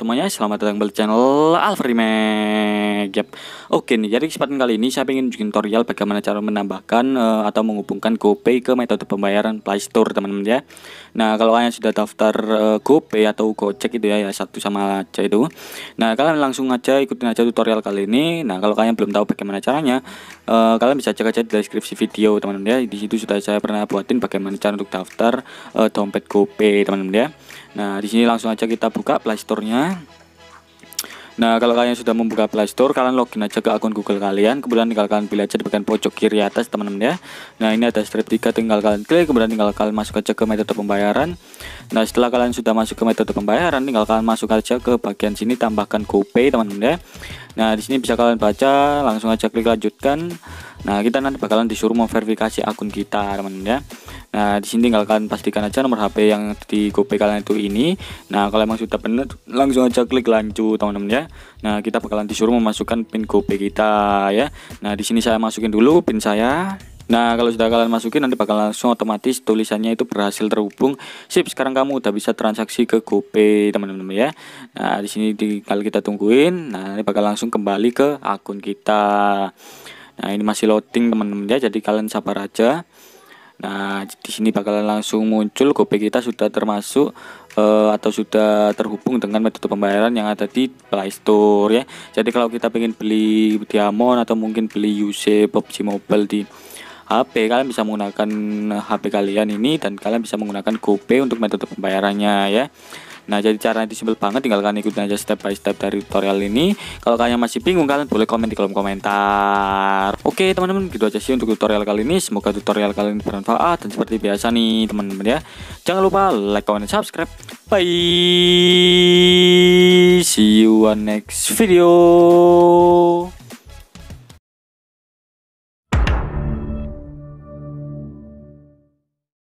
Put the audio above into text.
semuanya, selamat datang kembali channel Alfred Remake Oke nih, jadi kesempatan kali ini saya ingin tunjukin tutorial bagaimana cara menambahkan uh, atau menghubungkan GoPay ke metode pembayaran Play Store teman-teman ya Nah kalau kalian sudah daftar uh, GoPay atau Gojek itu ya, ya satu sama aja itu Nah kalian langsung aja ikutin aja tutorial kali ini Nah kalau kalian belum tahu bagaimana caranya, uh, kalian bisa cek aja di deskripsi video teman-teman ya Di situ sudah saya pernah buatin bagaimana cara untuk daftar uh, dompet GoPay teman-teman ya Nah di sini langsung aja kita buka Play Store-nya Nah, kalau kalian sudah membuka Play Store, kalian login aja ke akun Google kalian, kemudian tinggal kalian pilih aja di bagian pojok kiri atas, teman-teman ya. Nah, ini ada strip 3 tinggal kalian klik, kemudian tinggal kalian masuk aja ke metode pembayaran. Nah, setelah kalian sudah masuk ke metode pembayaran, tinggal kalian masuk aja ke bagian sini tambahkan GoPay, teman-teman ya. Nah, di sini bisa kalian baca, langsung aja klik lanjutkan. Nah, kita nanti bakalan disuruh memverifikasi akun kita, teman-teman ya. Nah, di sini tinggal kalian pastikan aja nomor HP yang di GoPay kalian itu ini. Nah, kalau emang sudah benar langsung aja klik lanjut teman-teman ya. Nah, kita bakalan disuruh memasukkan PIN GoPay kita ya. Nah, di sini saya masukin dulu PIN saya. Nah, kalau sudah kalian masukin nanti bakal langsung otomatis tulisannya itu berhasil terhubung. Sip, sekarang kamu udah bisa transaksi ke GoPay, teman-teman ya. Nah, di sini tinggal kita tungguin. Nah, ini bakal langsung kembali ke akun kita. Nah, ini masih loading, teman-teman ya. Jadi kalian sabar aja. Nah, di sini bakalan langsung muncul GoPay kita sudah termasuk uh, atau sudah terhubung dengan metode pembayaran yang ada di Play Store ya. Jadi kalau kita ingin beli Diamond atau mungkin beli UC PUBG Mobile di HP kalian bisa menggunakan HP kalian ini dan kalian bisa menggunakan GoPay untuk metode pembayarannya ya. Nah, jadi caranya itu simple banget, tinggal kalian ikutin aja step by step dari tutorial ini. Kalau kalian masih bingung, kalian boleh komen di kolom komentar. Oke, teman-teman, gitu aja sih untuk tutorial kali ini. Semoga tutorial kalian bermanfaat dan seperti biasa nih, teman-teman ya. Jangan lupa like, comment, dan subscribe. Bye. See you on next video.